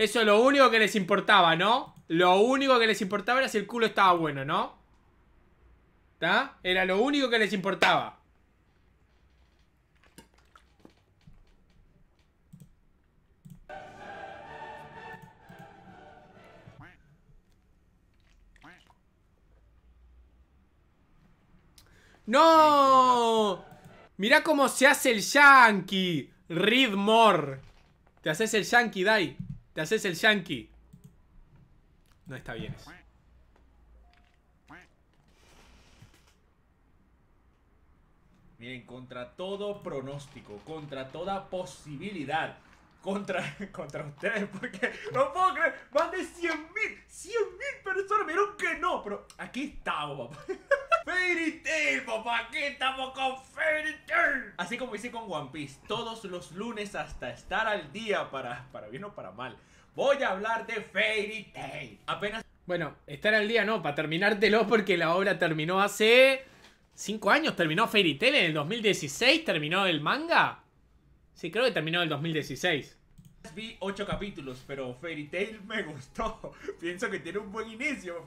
Eso es lo único que les importaba, ¿no? Lo único que les importaba era si el culo estaba bueno, ¿no? ¿Está? Era lo único que les importaba. ¡No! Mirá cómo se hace el yankee. Read Te haces el yankee, Dai es haces el yankee. No está bien eso. Miren, contra todo pronóstico, contra toda posibilidad, contra, contra ustedes, porque no puedo creer, más de 100.000, mil personas vieron que no, pero aquí estamos, papá. Fairy Tail, papá, aquí estamos con Fairy Tail. Así como hice con One Piece, todos los lunes hasta estar al día, para, para bien o para mal voy a hablar de Fairy Tail. Apenas. Bueno, estar al día no, para terminártelo, porque la obra terminó hace. 5 años. Terminó Fairy Tail en el 2016, terminó el manga. Sí, creo que terminó en el 2016. Vi 8 capítulos, pero Fairy Tail me gustó. Pienso que tiene un buen inicio.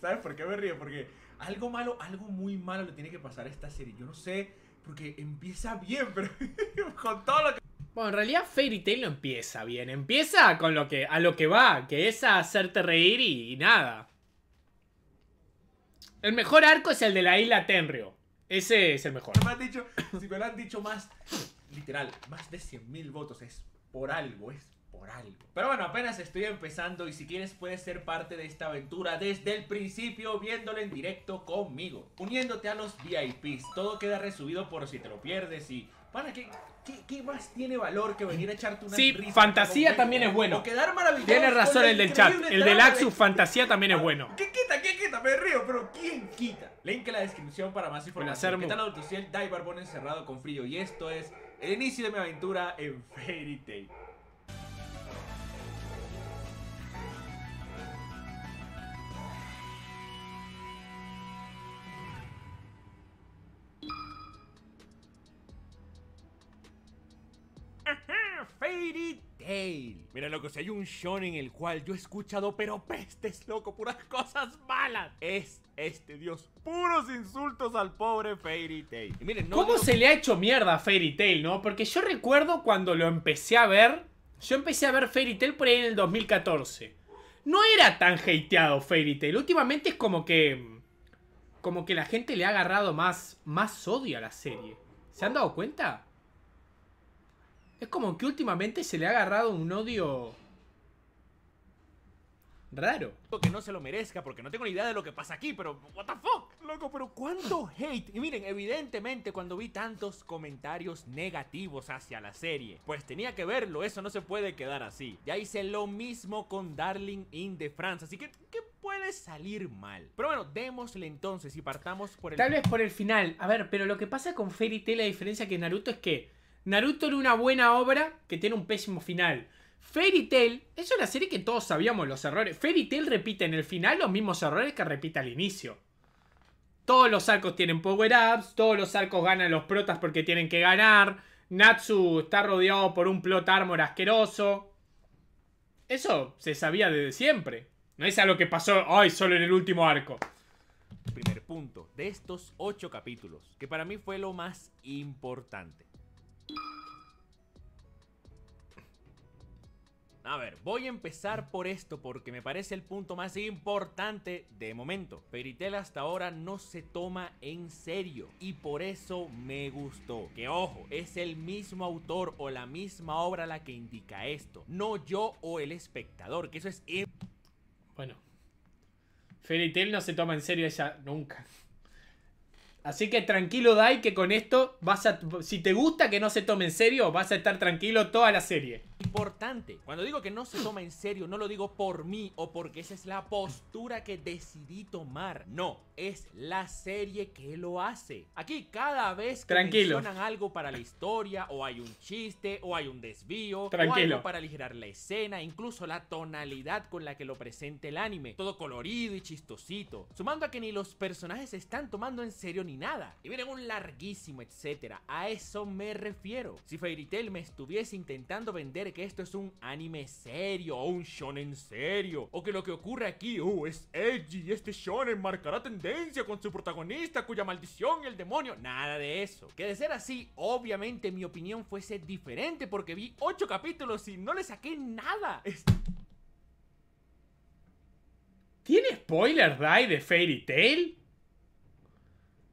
¿Sabes por qué me río? Porque algo malo, algo muy malo le tiene que pasar a esta serie. Yo no sé, porque empieza bien, pero con todo lo que. Bueno, en realidad Fairy Tail no empieza bien. Empieza con lo que, a lo que va, que es a hacerte reír y, nada. El mejor arco es el de la isla Tenryo. Ese es el mejor. Si me dicho, si me lo han dicho más, literal, más de 100.000 votos. Es por algo, es por algo. Pero bueno, apenas estoy empezando y si quieres puedes ser parte de esta aventura desde el principio viéndolo en directo conmigo. Uniéndote a los VIPs. Todo queda resubido por si te lo pierdes y... ¿Para qué? ¿Qué, más tiene valor que venir a echarte una Sí, fantasía también es bueno. quedar Tiene razón el del chat. El del Axu, fantasía también es bueno. ¿Qué quita? ¿Qué quita? Me río, pero ¿quién quita? Link en la descripción para más información. ¿Qué tal el Dai Barbón encerrado con frío. Y esto es el inicio de mi aventura en Fairy Tail. Fairy Tail. Mira, loco, si hay un en el cual yo he escuchado, pero pestes, loco, puras cosas malas. Es este dios. Puros insultos al pobre Fairy Tail. no ¿Cómo se le ha hecho mierda a Fairy Tail, no? Porque yo recuerdo cuando lo empecé a ver. Yo empecé a ver Fairy Tail por ahí en el 2014. No era tan hateado Fairy Tail. Últimamente es como que. Como que la gente le ha agarrado más, más odio a la serie. ¿Se han dado cuenta? Es como que últimamente se le ha agarrado un odio raro. Que no se lo merezca, porque no tengo ni idea de lo que pasa aquí, pero what the fuck, loco, pero cuánto hate. Y miren, evidentemente cuando vi tantos comentarios negativos hacia la serie, pues tenía que verlo, eso no se puede quedar así. Ya hice lo mismo con Darling in the France, así que ¿qué puede salir mal? Pero bueno, démosle entonces y partamos por el... Tal vez por el final. A ver, pero lo que pasa con Fairy Tail, la diferencia que Naruto es que Naruto en una buena obra que tiene un pésimo final. Fairy Tail es una serie que todos sabíamos los errores. Fairy Tail repite en el final los mismos errores que repite al inicio. Todos los arcos tienen power-ups, todos los arcos ganan los protas porque tienen que ganar. Natsu está rodeado por un plot armor asqueroso. Eso se sabía desde siempre. No es algo que pasó hoy solo en el último arco. Primer punto de estos ocho capítulos, que para mí fue lo más importante. A ver, voy a empezar por esto porque me parece el punto más importante de momento. Peritel hasta ahora no se toma en serio y por eso me gustó. Que ojo, es el mismo autor o la misma obra la que indica esto, no yo o el espectador, que eso es... Bueno, Peritel no se toma en serio ella nunca. Así que tranquilo, Dai, que con esto vas a. Si te gusta que no se tome en serio, vas a estar tranquilo toda la serie importante. Cuando digo que no se toma en serio, no lo digo por mí o porque esa es la postura que decidí tomar. No, es la serie que lo hace. Aquí cada vez que algo para la historia o hay un chiste o hay un desvío o algo para aligerar la escena, incluso la tonalidad con la que lo presenta el anime, todo colorido y chistosito, sumando a que ni los personajes se están tomando en serio ni nada. Y miren un larguísimo etcétera. A eso me refiero. Si Fairy Tail me estuviese intentando vender que esto es un anime serio o un shonen serio. O que lo que ocurre aquí, oh, es edgy, este shonen marcará tendencia con su protagonista cuya maldición y el demonio. Nada de eso. Que de ser así, obviamente mi opinión fuese diferente porque vi 8 capítulos y no le saqué nada. ¿Tiene spoiler die de Fairy Tail?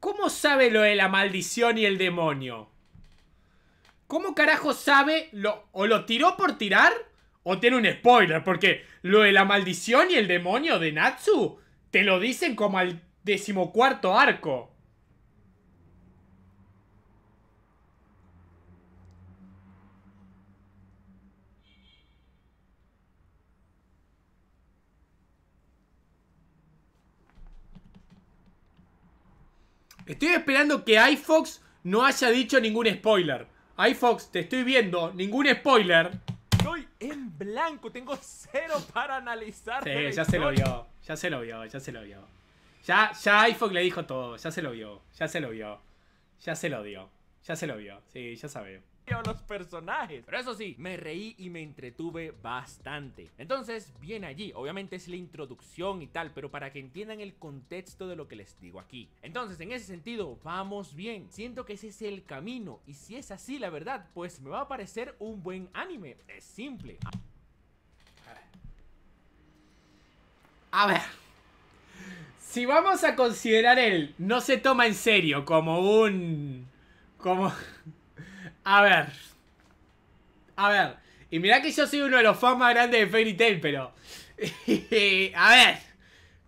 ¿Cómo sabe lo de la maldición y el demonio? ¿Cómo carajo sabe? Lo, ¿O lo tiró por tirar? ¿O tiene un spoiler? Porque lo de la maldición y el demonio de Natsu te lo dicen como al decimocuarto arco. Estoy esperando que iFox no haya dicho ningún spoiler iFox, te estoy viendo. Ningún spoiler. Estoy en blanco. Tengo cero para analizar. Sí, ya se lo vio. Ya se lo vio, ya se lo vio. Ya, ya iPhone le dijo todo. Ya se lo vio. Ya se lo vio. Ya se lo dio. Ya se lo vio. Sí, ya sabe los personajes Pero eso sí, me reí y me entretuve bastante Entonces, bien allí, obviamente es la introducción y tal Pero para que entiendan el contexto de lo que les digo aquí Entonces, en ese sentido, vamos bien Siento que ese es el camino Y si es así, la verdad, pues me va a parecer un buen anime Es simple A ver Si vamos a considerar él, no se toma en serio como un... Como... A ver. A ver. Y mirá que yo soy uno de los fans más grandes de Fairy Tail, pero. a ver.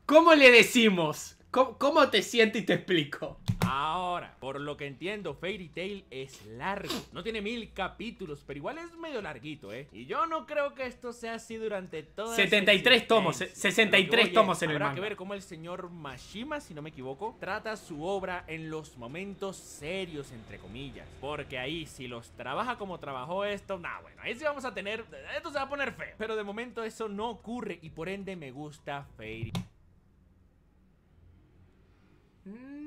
¿Cómo le decimos? ¿Cómo, te siento y te explico? Ahora, por lo que entiendo, Fairy Tail es largo. No tiene mil capítulos, pero igual es medio larguito, ¿eh? Y yo no creo que esto sea así durante toda 73 tomos, 63 tomos en el manga. Habrá que ver cómo el señor Mashima, si no me equivoco, trata su obra en los momentos serios, entre comillas. Porque ahí, si los trabaja como trabajó esto, nada, bueno, ahí sí vamos a tener... Esto se va a poner feo. Pero de momento eso no ocurre y por ende me gusta Fairy. Mm,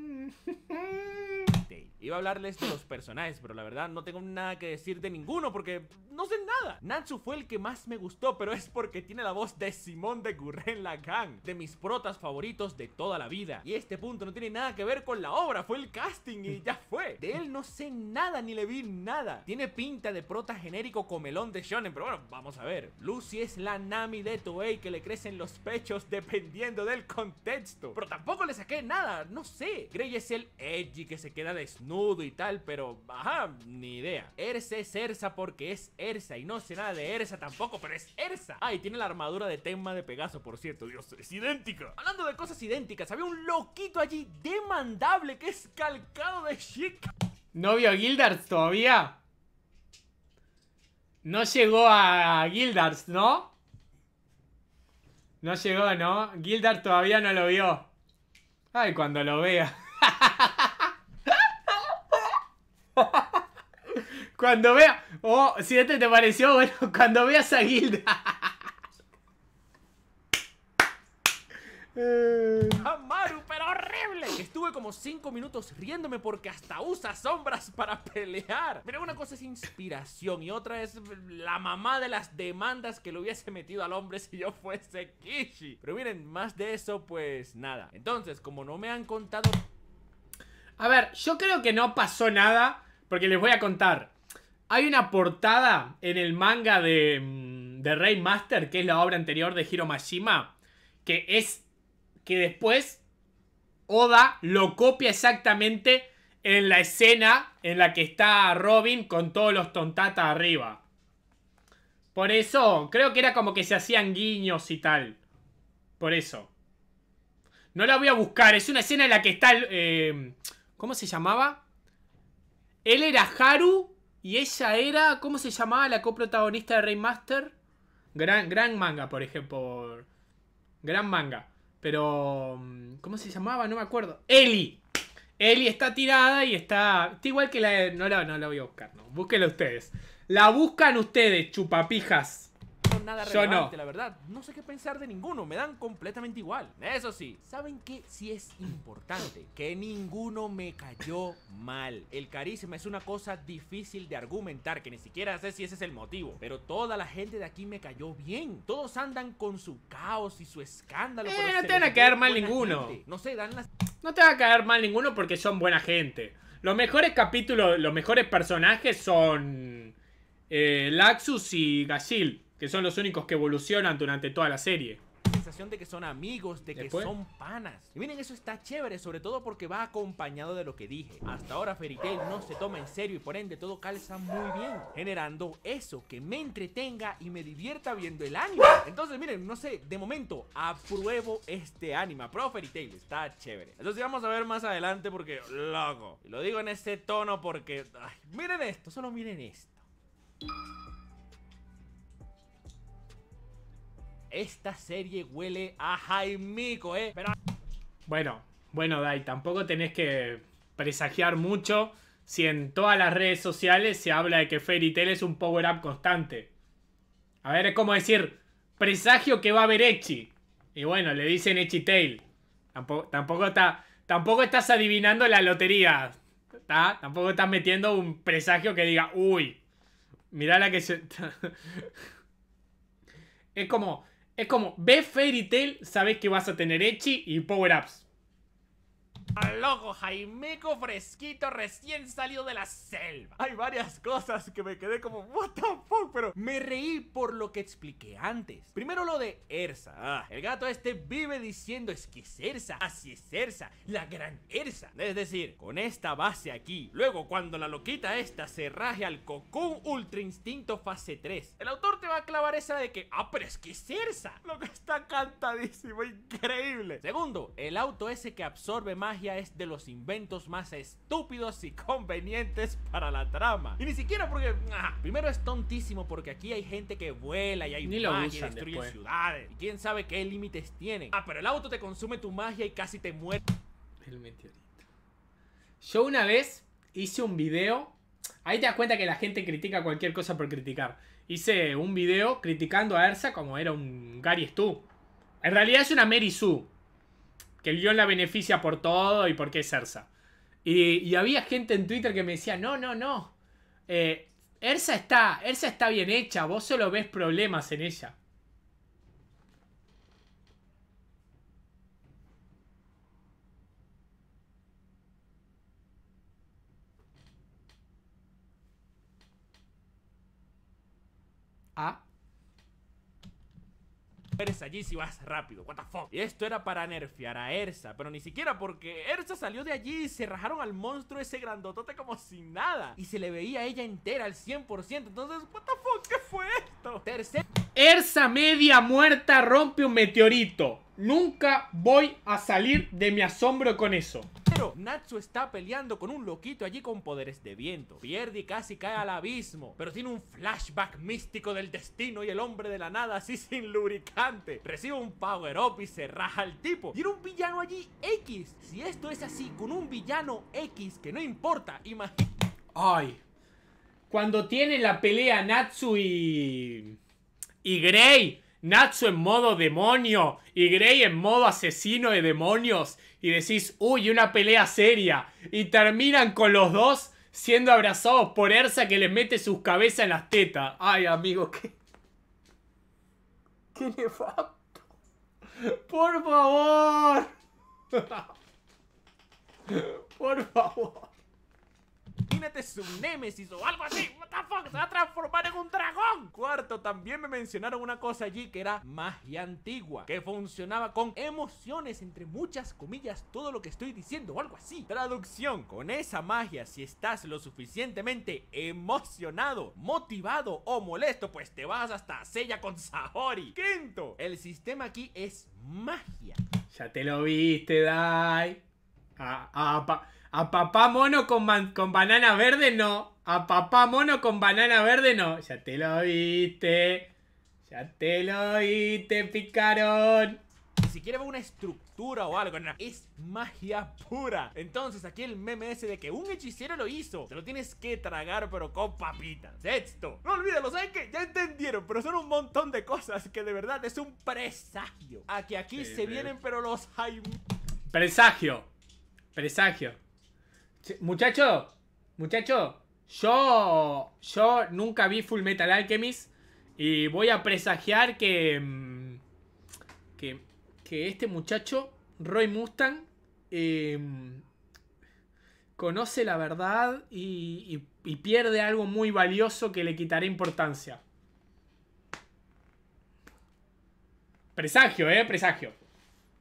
Iba a hablarles de los personajes, pero la verdad no tengo nada que decir de ninguno porque no sé nada. fue el que más me gustó, pero es porque tiene la voz de Simón de Gurren Lagann, de mis protas favoritos de toda la vida. Y este punto no tiene nada que ver con la obra, fue el casting y ya fue. De él no sé nada ni le vi nada. Tiene pinta de prota genérico comelón de shonen, pero bueno, vamos a ver. Lucy es la Nami de Toei que le crecen los pechos dependiendo del contexto. Pero tampoco le saqué nada, no sé. Grey es el edgy que se queda desnudo y tal, pero ajá, ni idea. Erse es Ersa porque es Ersa y no sé nada de Ersa tampoco, pero es Ersa. Ah, tiene la armadura de tema de Pegaso, por cierto. Dios, es idéntica. Hablando de cosas idénticas, había un loquito allí demandable que es calcado de chica. ¿No vio Gildars todavía? No llegó a Gildars, ¿no? No llegó, ¿no? Gildars todavía no lo vio. Ay, cuando lo vea. Cuando vea. Oh, si este te pareció, bueno, cuando veas a Gilda. Eh. Amaru, ah, pero horrible. Estuve como cinco minutos riéndome porque hasta usa sombras para pelear. Pero una cosa es inspiración y otra es la mamá de las demandas que le hubiese metido al hombre si yo fuese Kishi. Pero miren, más de eso, pues nada. Entonces, como no me han contado... A ver, yo creo que no pasó nada porque les voy a contar. Hay una portada en el manga de, mm, de Rey Master, que es la obra anterior de Hiro Mashima, que es que después Oda lo copia exactamente en la escena en la que está Robin con todos los tontatas arriba. Por eso, creo que era como que se hacían guiños y tal. Por eso. No la voy a buscar, es una escena en la que está... El, eh, ¿Cómo se llamaba? Él era Haru y ella era, ¿cómo se llamaba la coprotagonista de Raymaster? Gran, gran manga, por ejemplo. Gran manga. Pero, mm, ¿cómo se llamaba? No me acuerdo. Eli. Eli está tirada y está... Está igual que la... No la, no la voy a buscar, no. Búsquenla ustedes. La buscan ustedes, chupapijas nada relevante, la verdad. No sé qué pensar de ninguno, me dan completamente igual. Eso sí, ¿saben qué? Sí es importante que ninguno me cayó mal. El carisma es una cosa difícil de argumentar, que ni siquiera sé si ese es el motivo. Pero toda la gente de aquí me cayó bien. Todos andan con su caos y su escándalo. Eh, no te van a caer mal ninguno. No dan No te va a caer mal ninguno porque son buena gente. Los mejores capítulos, los mejores personajes son... Eh, Laxus y Gasil que son los únicos que evolucionan durante toda la serie La sensación de que son amigos, de que son panas. Y miren, eso está chévere, sobre todo porque va acompañado de lo que dije. Hasta ahora Fairy Tail no se toma en serio y por ende todo calza muy bien, generando eso, que me entretenga y me divierta viendo el anime. Entonces, miren, no sé, de momento apruebo este anime, pero Fairy Tail está chévere. Entonces vamos a ver más adelante porque, loco, lo digo en este tono porque, miren esto, solo miren esto. Esta serie huele a Jaimico, ¿eh? Bueno, bueno, Dai, tampoco tenés que presagiar mucho si en todas las redes sociales se habla de que Fairy Tail es un power-up constante. A ver, es como decir, presagio que va a haber Echi. Y bueno, le dicen Echi Tail. Tampoco, tampoco estás adivinando la lotería. Tampoco estás metiendo un presagio que diga, uy, mirá la que se... es como, es como, ve Fairy Tail, sabes que vas a tener Echi y Power Ups. Loco, Jaimeco fresquito, recién salido de la selva. Hay varias cosas que me quedé como, what the fuck, pero me reí por lo que expliqué antes. Primero lo de Ersa. Ah, el gato este vive diciendo es que es Ersa, así es Ersa, la gran Ersa. Es decir, con esta base aquí, luego cuando la loquita esta se raje al Cocoon Ultra Instinto fase 3, el autor te va a clavar esa de que, ah, pero es que es Ersa. Lo que está cantadísimo, increíble. Segundo, el auto ese que absorbe más es de los inventos más estúpidos y convenientes para la trama. Y ni siquiera porque... Ah, primero es tontísimo porque aquí hay gente que vuela y hay magia y destruye ciudades. Y quién sabe qué límites tienen. Ah, pero el auto te consume tu magia y casi te muere. El meteorito. Yo una vez hice un video... Ahí te das cuenta que la gente critica cualquier cosa por criticar. Hice un video criticando a Ersa como era un Gary Stu. En realidad es una Mary Sue que el guión la beneficia por todo y porque es Ersa. Y, había gente en Twitter que me decía, no, no, no. Eh, está, Ersa está bien hecha, vos solo ves problemas en ella. Ah allí si vas rápido, what Y esto era para nerfear a Ersa, pero ni siquiera porque Ersa salió de allí y se rajaron al monstruo ese grandotote como sin nada Y se le veía a ella entera al 100%, entonces what the fuck, ¿qué fue esto? Tercer... Ersa media muerta rompe un meteorito Nunca voy a salir de mi asombro con eso Natsu está peleando con un loquito allí con poderes de viento. Pierde y casi cae al abismo. Pero tiene un flashback místico del destino y el hombre de la nada así sin lubricante. Recibe un power up y se raja al tipo. Tiene un villano allí X. Si esto es así con un villano X que no importa, imagínate. Ay. Cuando tiene la pelea Natsu y... Y Grey. Natsu en modo demonio y Grey en modo asesino de demonios y decís, uy, una pelea seria y terminan con los dos siendo abrazados por Ersa que les mete sus cabezas en las tetas. Ay, amigo, qué... ¡Qué nefasto! ¡Por favor! ¡Por favor! Imagínate su némesis o algo así What se va a transformar en un dragón Cuarto, también me mencionaron una cosa allí Que era magia antigua Que funcionaba con emociones Entre muchas comillas, todo lo que estoy diciendo O algo así, traducción Con esa magia, si estás lo suficientemente Emocionado, motivado O molesto, pues te vas hasta Sella con Sahori Quinto, el sistema aquí es magia Ya te lo viste, Dai Ah, ah, a papá mono con, con banana verde no. A papá mono con banana verde no. Ya te lo viste. Ya te lo viste, picarón ni siquiera una estructura o algo, es magia pura. Entonces, aquí el meme ese de que un hechicero lo hizo, te lo tienes que tragar, pero con papitas. Sexto, no olvídalo, ¿saben qué? Ya entendieron, pero son un montón de cosas que de verdad es un presagio. A que aquí se vienen, pero los hay. Presagio, presagio. Muchacho, muchacho, yo, yo nunca vi Full Metal Alchemist y voy a presagiar que, mm, que, que este muchacho, Roy Mustang, em, conoce la verdad y, y pierde algo muy valioso que le quitará importancia. Presagio, eh, presagio.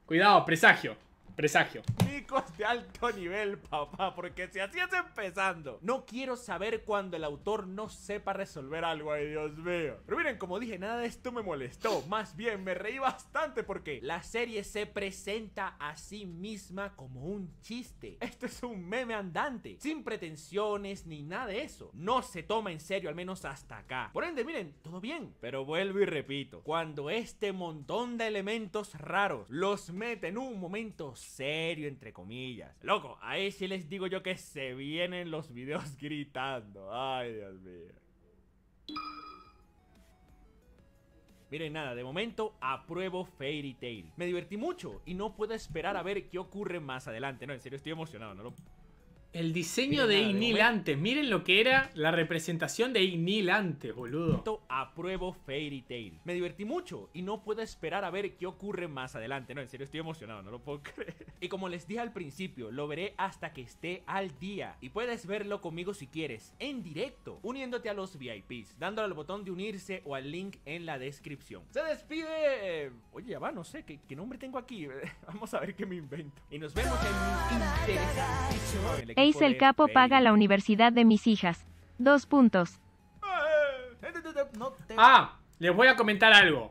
Cuidado, presagio presagio. Chicos de alto nivel, papá, porque si así es empezando, no quiero saber cuando el autor no sepa resolver algo, ay Dios mío. Pero miren, como dije, nada de esto me molestó, más bien me reí bastante porque la serie se presenta a sí misma como un chiste. Esto es un meme andante, sin pretensiones ni nada de eso. No se toma en serio, al menos hasta acá. Por ende, miren, todo bien, pero vuelvo y repito, cuando este montón de elementos raros los mete en un momento serio, entre comillas. Loco, ahí sí les digo yo que se vienen los videos gritando. Ay, Dios mío. Miren, nada, de momento apruebo Fairy Tail. Me divertí mucho y no puedo esperar a ver qué ocurre más adelante. No, en serio, estoy emocionado, no lo el diseño de Ignil antes. Miren lo que era la representación de Ignil antes, boludo. Apruebo Fairy Tail. Me divertí mucho y no puedo esperar a ver qué ocurre más adelante. No, en serio, estoy emocionado, no lo puedo creer. Y como les dije al principio, lo veré hasta que esté al día. Y puedes verlo conmigo si quieres, en directo, uniéndote a los VIPs, dándole al botón de unirse o al link en la descripción. Se despide... Oye, ya va, no sé, ¿qué, nombre tengo aquí? Vamos a ver qué me invento. Y nos vemos en mi interesante Eis el Capo paga la universidad de mis hijas. Dos puntos. Ah, eh. ah les voy a comentar algo.